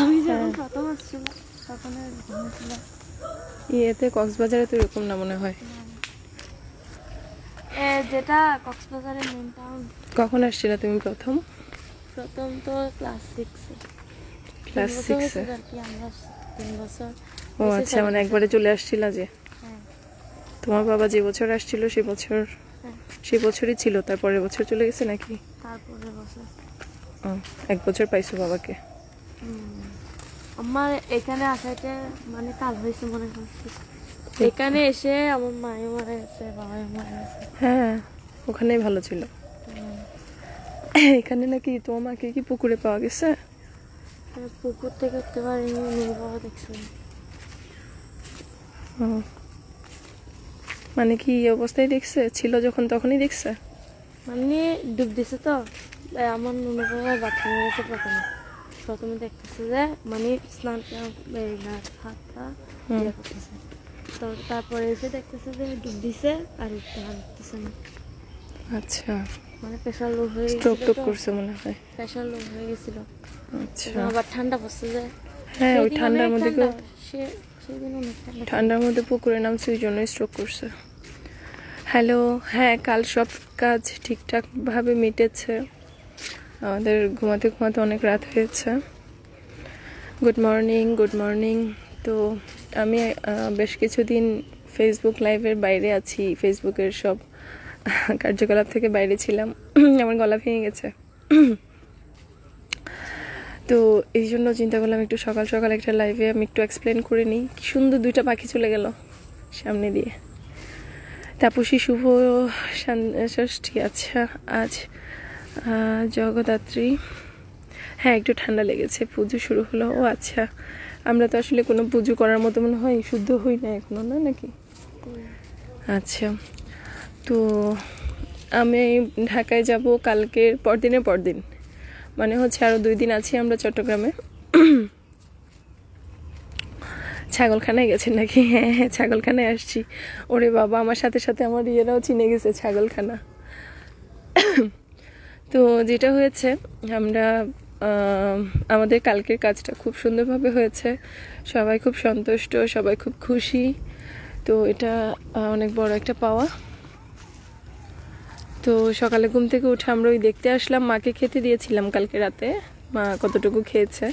আমি যখন প্রথম আসছিলাম তখন ইয়েতে কক্সবাজারে তো এরকম না মনে হয় যেটা কক্সবাজারের মেন টাউন কখন আসছিলে তুমি প্রথম প্রথম তো ক্লাস সিক্স ক্লাস সিক্স তিন বছর ও আচ্ছা মানে একবারে চলে আসছিল যে হ্যাঁ। তোমার বাবা যে বছর আসছিল সে বছর হ্যাঁ। সে বছরই ছিল তারপরের বছর চলে গেছে নাকি তারপরের বছর এক বছর পাইছো বাবাকে আমার এখানে আসাটা মানে কাল হয়েছে মনে হচ্ছে এখানে এসে আমার মায়ের মারা গেছে বাবার মারা গেছে হ্যাঁ, হ্যাঁ ওখানেই ভালো ছিল এখানে নাকি তোমার মাকে কি পুকুরে পাওয়া গেছে পুকুর থেকে উঠতে পারিনি মেয়ে বাবা দেখছি মানে কি অবস্থায় দেখছে ছিল যখন তখনই দেখছে মানে ডুব দিছে তো আমার নুন বাবা বাথরুমে গেছে প্রথমে প্রথমে দেখতেছে যে মানে স্নান হাতটা ইয়ে করতেছে তো তারপরে এসে দেখতেছে যে ডুব দিছে আর উঠতে হারতেছে না আচ্ছা মানে প্রেশার লো হয়ে স্ট্রোক টক করছে মনে হয় প্রেশার লো হয়ে গেছিল আচ্ছা আবার ঠান্ডা পড়ছে যে হ্যাঁ ওই ঠান্ডার মধ্যে সে সেদিন অনেক ঠান্ডার মধ্যে পুকুরে নামছে ওই জন্যই স্ট্রোক করছে হ্যালো হ্যাঁ কাল সব কাজ ঠিকঠাকভাবে মিটেছে আমাদের ঘুমাতে ঘুমাতে অনেক রাত হয়েছে গুড মর্নিং গুড মর্নিং তো আমি বেশ কিছুদিন ফেসবুক লাইভের বাইরে আছি ফেসবুকের সব কার্যকলাপ থেকে বাইরে ছিলাম আমার গলা ভেঙে গেছে তো এই জন্য চিন্তা করলাম একটু সকাল সকাল একটা লাইভে আমি একটু এক্সপ্লেন করে নিই কি সুন্দর দুইটা পাখি চলে গেল সামনে দিয়ে তাপসী শুভ ষষ্ঠী আচ্ছা আজ জগদাত্রী হ্যাঁ একটু ঠান্ডা লেগেছে পুজো শুরু হলো ও আচ্ছা আমরা তো আসলে কোনো পুজো করার মতো মনে হয় শুদ্ধ হই না এখনও না নাকি আচ্ছা তো আমি ঢাকায় যাব কালকের পরদিনের পরদিন মানে হচ্ছে আরও দুই দিন আছি আমরা চট্টগ্রামে ছাগলখানায় গেছেন নাকি হ্যাঁ হ্যাঁ ছাগলখানায় আসছি ওরে বাবা আমার সাথে সাথে আমার ইয়েরাও চিনে গেছে ছাগলখানা তো যেটা হয়েছে আমরা আমাদের কালকের কাজটা খুব সুন্দরভাবে হয়েছে সবাই খুব সন্তুষ্ট সবাই খুব খুশি তো এটা অনেক বড় একটা পাওয়া তো সকালে ঘুম থেকে উঠে আমরা ওই দেখতে আসলাম মাকে খেতে দিয়েছিলাম কালকে রাতে মা কতটুকু খেয়েছে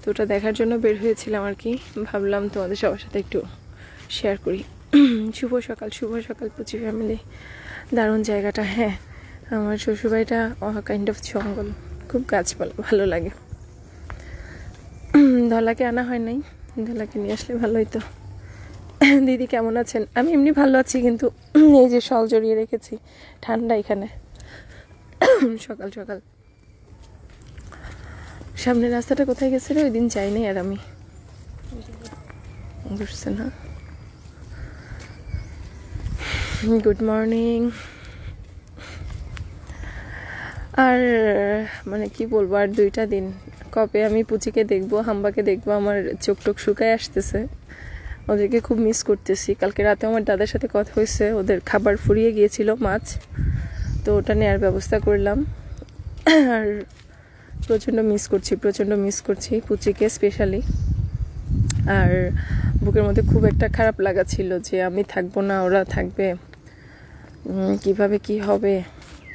তো ওটা দেখার জন্য বের হয়েছিলাম আর কি ভাবলাম তোমাদের সবার সাথে একটু শেয়ার করি শুভ সকাল শুভ সকাল পুচি ফ্যামিলি দারুণ জায়গাটা হ্যাঁ আমার শ্বশুরবাড়িটা কাইন্ড অফ জঙ্গল খুব গাছপালা ভালো লাগে ধলাকে আনা হয় নাই ধলাকে নিয়ে আসলে ভালো হইতো দিদি কেমন আছেন আমি এমনি ভালো আছি কিন্তু এই যে সল জড়িয়ে রেখেছি ঠান্ডা এখানে সকাল সকাল সামনে রাস্তাটা কোথায় গেছে ওই দিন যাই নাই আর আমি বুঝছে না গুড মর্নিং আর মানে কি বলবো আর দুইটা দিন কবে আমি পুচিকে দেখবো হাম্বাকে দেখবো আমার চোখ টোক শুকায় আসতেছে ওদেরকে খুব মিস করতেছি কালকে রাতে আমার দাদার সাথে কথা হয়েছে ওদের খাবার ফুরিয়ে গিয়েছিল মাছ তো ওটা নেওয়ার ব্যবস্থা করলাম আর প্রচণ্ড মিস করছি প্রচণ্ড মিস করছি পুচিকে স্পেশালি আর বুকের মধ্যে খুব একটা খারাপ লাগা ছিল যে আমি থাকবো না ওরা থাকবে কিভাবে কি হবে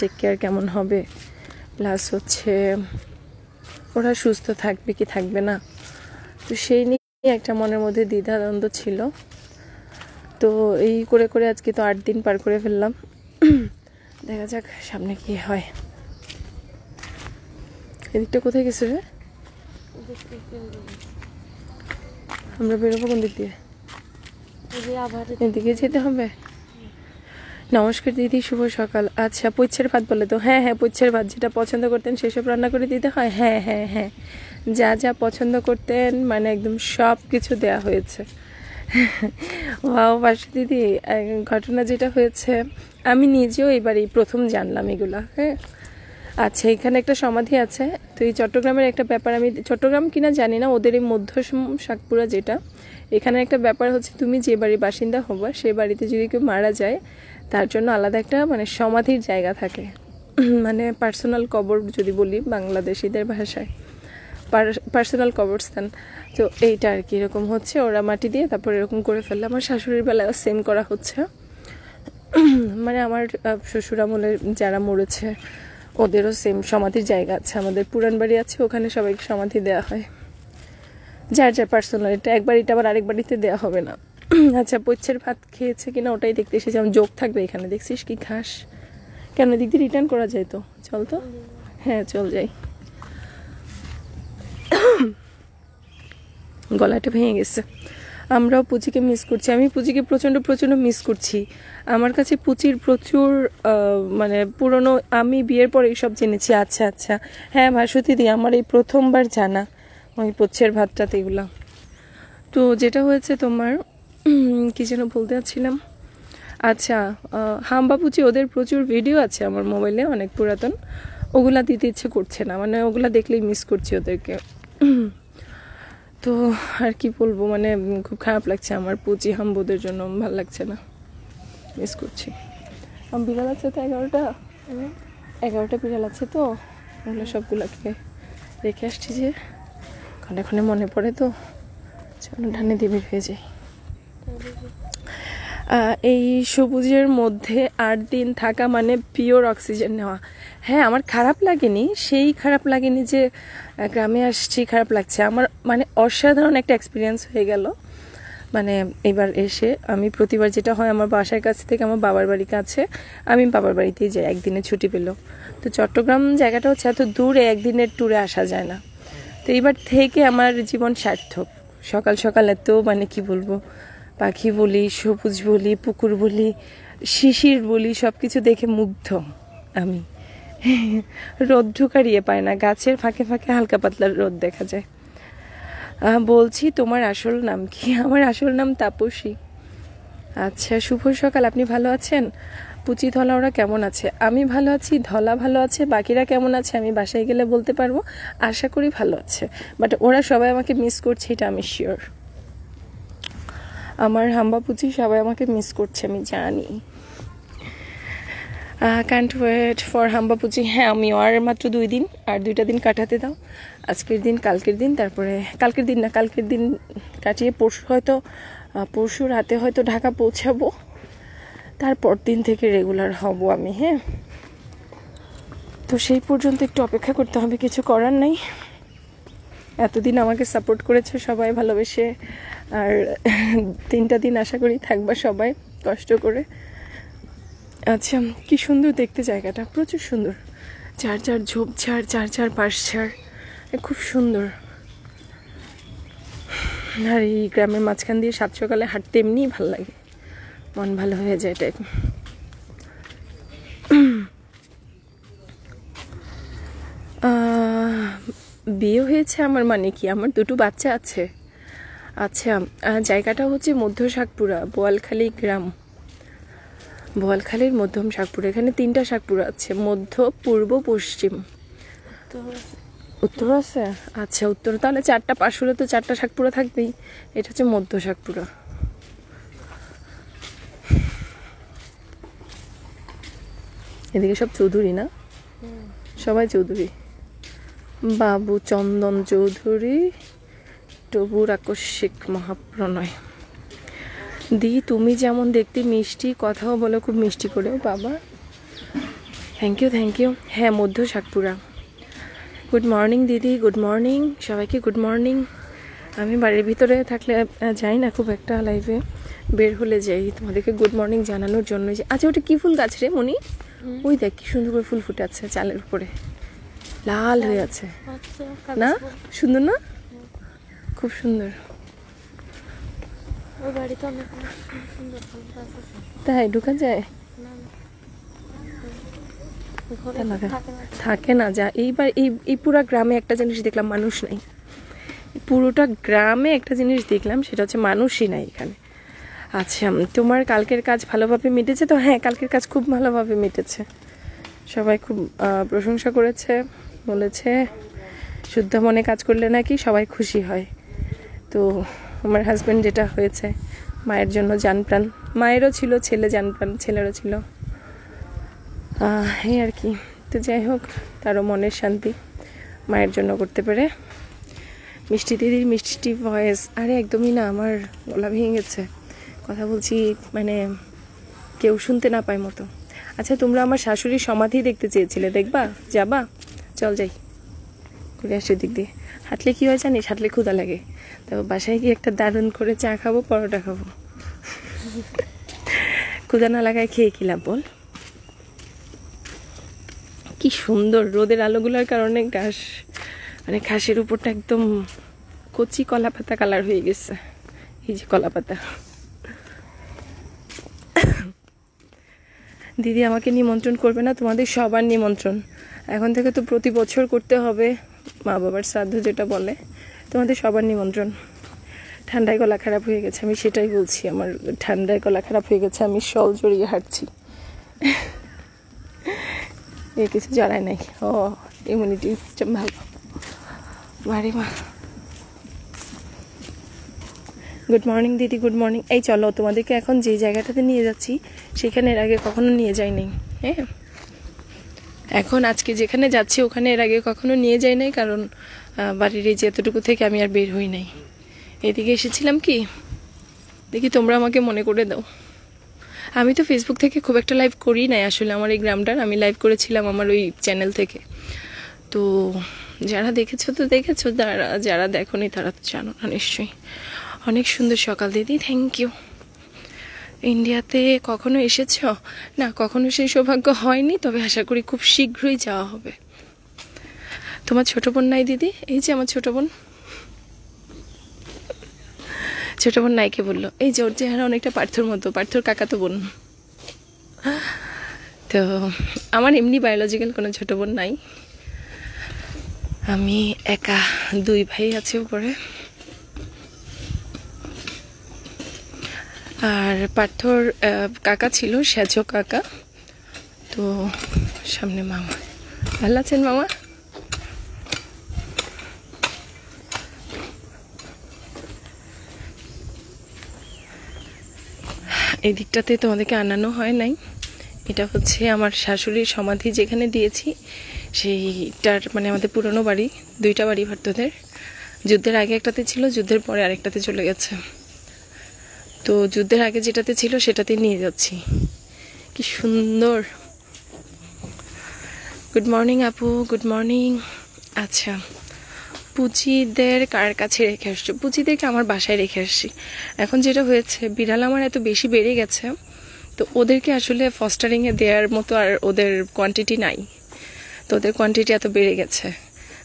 টেক কেয়ার কেমন হবে প্লাস হচ্ছে ওরা সুস্থ থাকবে কি থাকবে না তো সেই নিয়ে একটা মনের মধ্যে দ্বিধাদ্বন্দ্ব ছিল তো এই করে করে আজকে তো আট দিন পার করে ফেললাম দেখা যাক সামনে কি হয় এদিকটা কোথায় গেছে রে আমরা বেরোবো কোন দিক দিয়ে এদিকে যেতে হবে নমস্কার দিদি শুভ সকাল আচ্ছা পুচ্ছের ভাত বলে তো হ্যাঁ হ্যাঁ পুচ্ছের ভাত যেটা পছন্দ করতেন সেসব রান্না করে দিতে হয় হ্যাঁ হ্যাঁ হ্যাঁ যা যা পছন্দ করতেন মানে একদম সব কিছু দেয়া হয়েছে ও বাসু দিদি ঘটনা যেটা হয়েছে আমি নিজেও এবার এই প্রথম জানলাম এগুলা হ্যাঁ আচ্ছা এখানে একটা সমাধি আছে তো এই চট্টগ্রামের একটা ব্যাপার আমি চট্টগ্রাম কিনা জানি না ওদের এই মধ্য শাকপুরা যেটা এখানে একটা ব্যাপার হচ্ছে তুমি যে বাড়ির বাসিন্দা হবা সে বাড়িতে যদি কেউ মারা যায় তার জন্য আলাদা একটা মানে সমাধির জায়গা থাকে মানে পার্সোনাল কবর যদি বলি বাংলাদেশিদের ভাষায় পার্সোনাল কবরস্থান তো এইটা আর কি এরকম হচ্ছে ওরা মাটি দিয়ে তারপর এরকম করে ফেললে আমার শাশুড়ির বেলায় সেম করা হচ্ছে মানে আমার শ্বশুর আমলে যারা মরেছে ওদেরও সেম সমাধির জায়গা আছে আমাদের পুরান বাড়ি আছে ওখানে সবাইকে সমাধি দেওয়া হয় যার যার পার্সোনাল এটা এক বাড়িটা আবার আরেক বাড়িতে দেওয়া হবে না আচ্ছা পচ্ছের ভাত খেয়েছে কিনা ওটাই দেখতে এসেছি আমার যোগ থাকবে এখানে দেখছিস কি ঘাস কেন দিক দিয়ে রিটার্ন করা যায় তো চল তো হ্যাঁ চল যাই গলাটা ভেঙে গেছে আমরাও পুচিকে মিস করছি আমি পুচিকে প্রচণ্ড প্রচণ্ড মিস করছি আমার কাছে পুচির প্রচুর মানে পুরনো আমি বিয়ের পর এইসব জেনেছি আচ্ছা আচ্ছা হ্যাঁ ভাসুতি দি আমার এই প্রথমবার জানা ওই পুচ্ছের ভাতটাতে এগুলো তো যেটা হয়েছে তোমার কী যেন বলতে যাচ্ছিলাম আচ্ছা হামবাপুচি ওদের প্রচুর ভিডিও আছে আমার মোবাইলে অনেক পুরাতন ওগুলা দিতে ইচ্ছে করছে না মানে ওগুলা দেখলেই মিস করছি ওদেরকে তো আর কি বলবো মানে খুব খারাপ লাগছে আমার পুচি হাম্বুদের জন্য ভাল লাগছে না মিস করছি আমার বিড়াল আছে তো এগারোটা এগারোটা বিড়াল আছে তো ওগুলো সবগুলোকে রেখে আসছি যে ক্ষণে ক্ষণে মনে পড়ে তো চলো ঢানে দিয়ে হয়ে যায় এই সবুজের মধ্যে আট দিন থাকা মানে পিওর অক্সিজেন নেওয়া হ্যাঁ আমার খারাপ লাগেনি সেই খারাপ লাগেনি যে গ্রামে আসছি খারাপ লাগছে আমার মানে অসাধারণ একটা এক্সপিরিয়েন্স হয়ে গেল মানে এবার এসে আমি প্রতিবার যেটা হয় আমার বাসার কাছ থেকে আমার বাবার বাড়ি কাছে আমি বাবার বাড়িতেই যাই একদিনে ছুটি পেল তো চট্টগ্রাম জায়গাটা হচ্ছে এত দূরে একদিনের ট্যুরে আসা যায় না তো এইবার থেকে আমার জীবন সার্থক সকাল সকাল এত মানে কি বলবো পাখি বলি সবুজ বলি পুকুর বলি শিশির বলি সব কিছু দেখে মুগ্ধ আমি রোদ ঢুকারিয়ে পায় না গাছের ফাঁকে ফাঁকে হালকা পাতলার রোদ দেখা যায় বলছি তোমার আসল নাম কি আমার আসল নাম তাপসী আচ্ছা শুভ সকাল আপনি ভালো আছেন পুচি ধলা ওরা কেমন আছে আমি ভালো আছি ধলা ভালো আছে বাকিরা কেমন আছে আমি বাসায় গেলে বলতে পারবো আশা করি ভালো আছে বাট ওরা সবাই আমাকে মিস করছে এটা আমি শিওর আমার হাম্বাপুচি সবাই আমাকে মিস করছে আমি জানি ক্যান্ট ওয়েট ফর হাম্বাপুচি হ্যাঁ আমিও আর মাত্র দুই দিন আর দুইটা দিন কাটাতে দাও আজকের দিন কালকের দিন তারপরে কালকের দিন না কালকের দিন কাটিয়ে পরশু হয়তো পরশু রাতে হয়তো ঢাকা পৌঁছাবো তারপর দিন থেকে রেগুলার হব আমি হ্যাঁ তো সেই পর্যন্ত একটু অপেক্ষা করতে হবে কিছু করার নাই এতদিন আমাকে সাপোর্ট করেছে সবাই ভালোবেসে আর তিনটা দিন আশা করি থাকবা সবাই কষ্ট করে আচ্ছা কি সুন্দর দেখতে জায়গাটা প্রচুর সুন্দর চার চার ঝোপঝাড় চার চার পাশ চার খুব সুন্দর আর এই গ্রামের মাঝখান দিয়ে সাত সকালে হাঁটতে এমনিই ভালো লাগে মন ভালো হয়ে যায় টাইপ বিয়ে হয়েছে আমার মানে কি আমার দুটো বাচ্চা আছে আচ্ছা জায়গাটা হচ্ছে মধ্য শাকপুরা বোয়ালখালী গ্রাম বোয়ালখালীর মধ্যম শাকপুরা এখানে তিনটা শাকপুরা আছে মধ্য পূর্ব পশ্চিম উত্তর আছে আচ্ছা উত্তর তাহলে চারটা পাশুরে তো চারটা শাকপুরা থাকবেই এটা হচ্ছে মধ্য শাকপুরা এদিকে সব চৌধুরী না সবাই চৌধুরী বাবু চন্দন চৌধুরী তবুর আকস্মিক মহাপ্রণয় দি তুমি যেমন দেখতে মিষ্টি কথাও বলো খুব মিষ্টি করেও বাবা থ্যাংক ইউ থ্যাংক ইউ হ্যাঁ মধ্য শাকপুরা গুড মর্নিং দিদি গুড মর্নিং সবাইকে গুড মর্নিং আমি বাড়ির ভিতরে থাকলে যাই না খুব একটা লাইফে বের হলে যাই তোমাদেরকে গুড মর্নিং জানানোর জন্য যে আচ্ছা ওটা কী ফুল গাছ রে মনি ওই দেখ কি সুন্দর করে ফুল ফুটে আছে চালের উপরে লাল হয়ে হ্যাঁ, আছে আচ্ছা, না সুন্দর না খুব সুন্দর তাই ঢুকা যায় থাকে না যা এইবার এই এই পুরা গ্রামে একটা জিনিস দেখলাম মানুষ নাই পুরোটা গ্রামে একটা জিনিস দেখলাম সেটা হচ্ছে মানুষই নাই এখানে আচ্ছা তোমার কালকের কাজ ভালোভাবে মিটেছে তো হ্যাঁ কালকের কাজ খুব ভালোভাবে মিটেছে সবাই খুব প্রশংসা করেছে বলেছে শুদ্ধ মনে কাজ করলে নাকি সবাই খুশি হয় তো আমার হাজব্যান্ড যেটা হয়েছে মায়ের জন্য প্রাণ মায়েরও ছিল ছেলে প্রাণ ছেলেরও ছিল এই আর কি তো যাই হোক তারও মনের শান্তি মায়ের জন্য করতে পেরে মিষ্টি দিদির মিষ্টি ভয়েস আরে একদমই না আমার গলা ভেঙে গেছে কথা বলছি মানে কেউ শুনতে না পায় মতো আচ্ছা তোমরা আমার শাশুড়ির সমাধি দেখতে চেয়েছিলে দেখবা যাবা চল যাই ঘুরে আসি ওদিক দিয়ে হাঁটলে কী হয় জানিস হাঁটলে ক্ষুদা লাগে তারপর বাসায় গিয়ে একটা দারুণ করে চা খাবো পরোটা খাবো ক্ষুদা না লাগায় খেয়ে কি লাভ বল কি সুন্দর রোদের আলোগুলোর কারণে ঘাস মানে ঘাসের উপরটা একদম কচি কলা পাতা কালার হয়ে গেছে এই যে কলা পাতা দিদি আমাকে নিমন্ত্রণ করবে না তোমাদের সবার নিমন্ত্রণ এখন থেকে তো প্রতি বছর করতে হবে মা বাবার শ্রাদ্ধ যেটা বলে তোমাদের সবার নিমন্ত্রণ ঠান্ডায় গলা খারাপ হয়ে গেছে আমি সেটাই বলছি আমার ঠান্ডায় গলা খারাপ হয়ে গেছে আমি শল জড়িয়ে হাঁটছি এ কিছু জড়ায় নাই ও ইমিউনিটি সিস্টেম ভালো বাড়ি মা গুড মর্নিং দিদি গুড মর্নিং এই চলো তোমাদেরকে এখন যে জায়গাটাতে নিয়ে যাচ্ছি সেখানে এর আগে কখনো নিয়ে যাইনি হ্যাঁ এখন আজকে যেখানে যাচ্ছি ওখানে এর আগে কখনো নিয়ে যাই নাই কারণ বাড়ির এই যে এতটুকু থেকে আমি আর বের হই নাই এদিকে এসেছিলাম কি দেখি তোমরা আমাকে মনে করে দাও আমি তো ফেসবুক থেকে খুব একটা লাইভ করি নাই আসলে আমার এই গ্রামটার আমি লাইভ করেছিলাম আমার ওই চ্যানেল থেকে তো যারা দেখেছো তো দেখেছো যারা যারা দেখো তারা তো জানো না নিশ্চয়ই অনেক সুন্দর সকাল দিদি থ্যাংক ইউ ইন্ডিয়াতে কখনো এসেছ না কখনো সেই সৌভাগ্য হয়নি তবে আশা করি খুব শীঘ্রই যাওয়া হবে তোমার ছোট বোন নাই দিদি এই যে আমার ছোট বোন ছোট বোন নাইকে বলল এই যে ওর চেহারা অনেকটা পার্থর মতো পার্থর কাকা তো বোন তো আমার এমনি বায়োলজিক্যাল কোনো ছোট বোন নাই আমি একা দুই ভাই আছে উপরে আর পার্থর কাকা ছিল সেজো কাকা তো সামনে মামা ভালো আছেন মামা এই দিকটাতে তোমাদেরকে আনানো হয় নাই এটা হচ্ছে আমার শাশুড়ির সমাধি যেখানে দিয়েছি সেইটার মানে আমাদের পুরনো বাড়ি দুইটা বাড়ি ভারতদের যুদ্ধের আগে একটাতে ছিল যুদ্ধের পরে আরেকটাতে চলে গেছে তো যুদ্ধের আগে যেটাতে ছিল সেটাতে নিয়ে যাচ্ছি কি সুন্দর গুড মর্নিং আপু গুড মর্নিং আচ্ছা পুঁচিদের কার কাছে রেখে আসছো পুঁচিদেরকে আমার বাসায় রেখে আসছি এখন যেটা হয়েছে বিড়াল আমার এত বেশি বেড়ে গেছে তো ওদেরকে আসলে ফস্টারিংয়ে দেওয়ার মতো আর ওদের কোয়ান্টিটি নাই তো ওদের কোয়ান্টিটি এত বেড়ে গেছে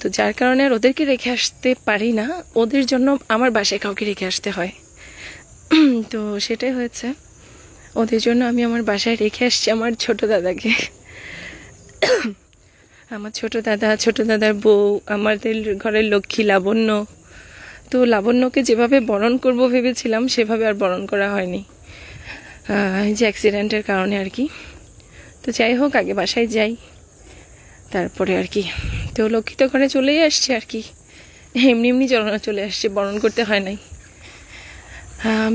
তো যার কারণে আর ওদেরকে রেখে আসতে পারি না ওদের জন্য আমার বাসায় কাউকে রেখে আসতে হয় তো সেটাই হয়েছে ওদের জন্য আমি আমার বাসায় রেখে আসছি আমার ছোট দাদাকে আমার ছোট দাদা ছোট দাদার বউ আমাদের ঘরের লক্ষ্মী লাবণ্য তো লাবণ্যকে যেভাবে বরণ করব ভেবেছিলাম সেভাবে আর বরণ করা হয়নি এই যে অ্যাক্সিডেন্টের কারণে আর কি তো যাই হোক আগে বাসায় যাই তারপরে আর কি তো লক্ষ্মী তো ঘরে চলেই আসছে আর কি এমনি এমনি চলে আসছে বরণ করতে হয় নাই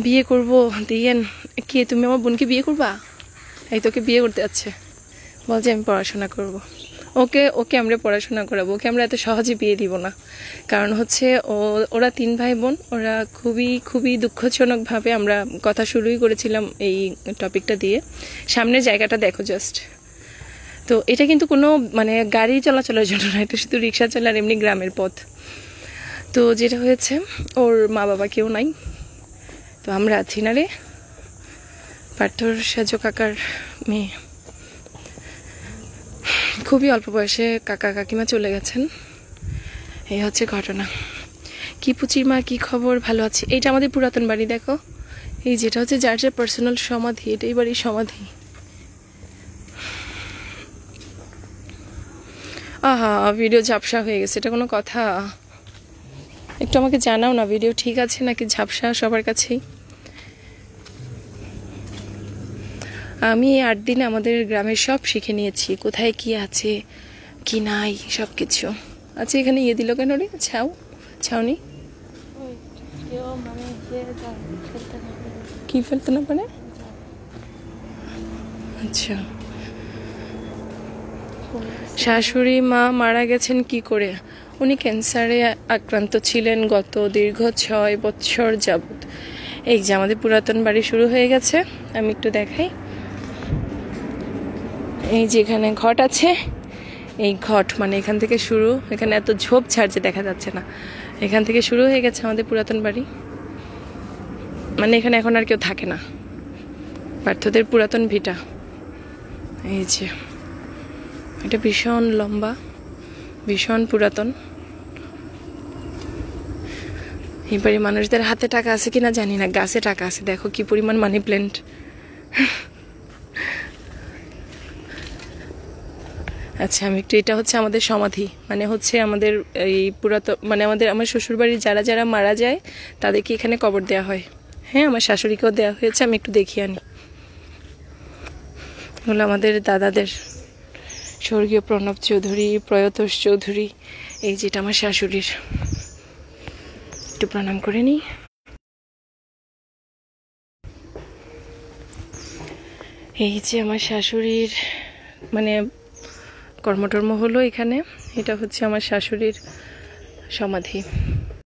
বিয়ে করব দিয়েন কে তুমি আমার বোনকে বিয়ে করবা এই তোকে বিয়ে করতে যাচ্ছে বলছে আমি পড়াশোনা করব। ওকে ওকে আমরা পড়াশোনা করাবো ওকে আমরা এত সহজে বিয়ে দিব না কারণ হচ্ছে ও ওরা তিন ভাই বোন ওরা খুবই খুবই দুঃখজনকভাবে আমরা কথা শুরুই করেছিলাম এই টপিকটা দিয়ে সামনের জায়গাটা দেখো জাস্ট তো এটা কিন্তু কোনো মানে গাড়ি চলাচলের জন্য না এটা শুধু রিক্সা চলার এমনি গ্রামের পথ তো যেটা হয়েছে ওর মা বাবা কেউ নাই তো আমরা আছি না রে পার্থর সাজো কাকার মেয়ে খুবই অল্প বয়সে কাকা কাকিমা চলে গেছেন এই হচ্ছে ঘটনা কি পুচির মা কি খবর ভালো আছে এইটা আমাদের পুরাতন বাড়ি দেখো এই যেটা হচ্ছে যার যার পার্সোনাল সমাধি এটাই বাড়ির সমাধি আহা ভিডিও ঝাপসা হয়ে গেছে এটা কোনো কথা একটু আমাকে জানাও না ভিডিও ঠিক আছে নাকি ঝাপসা সবার কাছেই আমি আট দিন আমাদের গ্রামের সব শিখে নিয়েছি কোথায় কি আছে কি নাই সব কিছু আচ্ছা এখানে ইয়ে দিল কেন রে ছাউ ছাউনি কি ফেলতে না পারে আচ্ছা শাশুড়ি মা মারা গেছেন কি করে উনি ক্যান্সারে আক্রান্ত ছিলেন গত দীর্ঘ ছয় বছর যাবৎ এই যে আমাদের পুরাতন বাড়ি শুরু হয়ে গেছে আমি একটু দেখাই এই যে এখানে ঘট আছে এই ঘট মানে এখান থেকে শুরু এখানে এত ঝোপ যে দেখা যাচ্ছে না এখান থেকে শুরু হয়ে গেছে আমাদের পুরাতন বাড়ি মানে এখানে এখন আর কেউ থাকে না পার্থদের পুরাতন ভিটা এই যে এটা ভীষণ লম্বা ভীষণ পুরাতন এবারে মানুষদের হাতে টাকা আছে কিনা জানি না গাছে টাকা আছে দেখো কি পরিমাণ মানি প্ল্যান্ট আচ্ছা আমি একটু এটা হচ্ছে আমাদের সমাধি মানে হচ্ছে আমাদের এই পুরাতন মানে আমাদের আমার শ্বশুরবাড়ির যারা যারা মারা যায় তাদেরকে এখানে কবর দেওয়া হয় হ্যাঁ আমার শাশুড়িকেও দেওয়া হয়েছে আমি একটু দেখিয়ে আনি এগুলো আমাদের দাদাদের স্বর্গীয় প্রণব চৌধুরী প্রয়তোষ চৌধুরী এই যেটা আমার শাশুড়ির একটু প্রণাম করে নিই এই যে আমার শাশুড়ির মানে কর্মটর্ম হলো এখানে এটা হচ্ছে আমার শাশুড়ির সমাধি